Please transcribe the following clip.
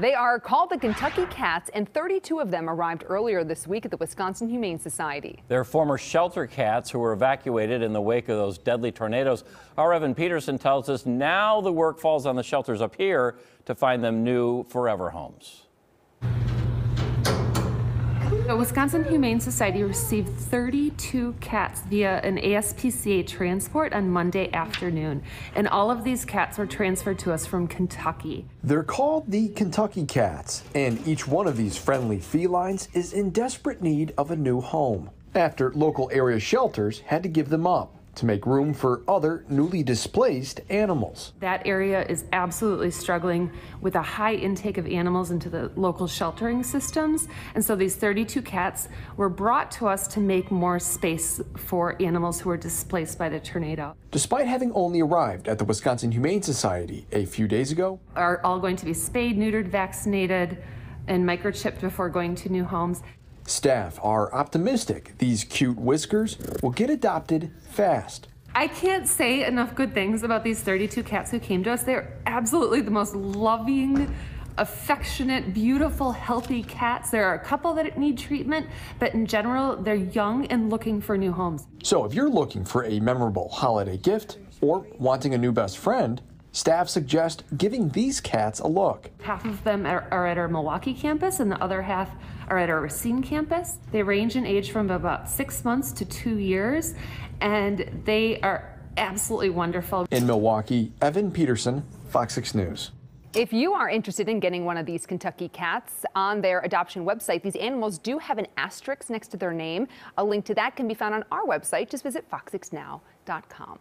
They are called the Kentucky Cats, and 32 of them arrived earlier this week at the Wisconsin Humane Society. They're former shelter cats who were evacuated in the wake of those deadly tornadoes. Our Evan Peterson tells us now the work falls on the shelters up here to find them new forever homes. Wisconsin Humane Society received 32 cats via an ASPCA transport on Monday afternoon, and all of these cats were transferred to us from Kentucky. They're called the Kentucky Cats, and each one of these friendly felines is in desperate need of a new home after local area shelters had to give them up to make room for other newly displaced animals. That area is absolutely struggling with a high intake of animals into the local sheltering systems. And so these 32 cats were brought to us to make more space for animals who were displaced by the tornado. Despite having only arrived at the Wisconsin Humane Society a few days ago, are all going to be spayed, neutered, vaccinated, and microchipped before going to new homes. Staff are optimistic these cute whiskers will get adopted fast. I can't say enough good things about these 32 cats who came to us. They're absolutely the most loving, affectionate, beautiful, healthy cats. There are a couple that need treatment, but in general, they're young and looking for new homes. So if you're looking for a memorable holiday gift or wanting a new best friend, Staff suggest giving these cats a look. Half of them are, at our Milwaukee campus, and the other half are at our Racine campus. They range in age from about six months to two years, and they are absolutely wonderful. In Milwaukee, Evan Peterson, Fox 6 News. If you are interested in getting one of these Kentucky cats on their adoption website, these animals do have an asterisk next to their name. A link to that can be found on our website. Just visit fox6now.com.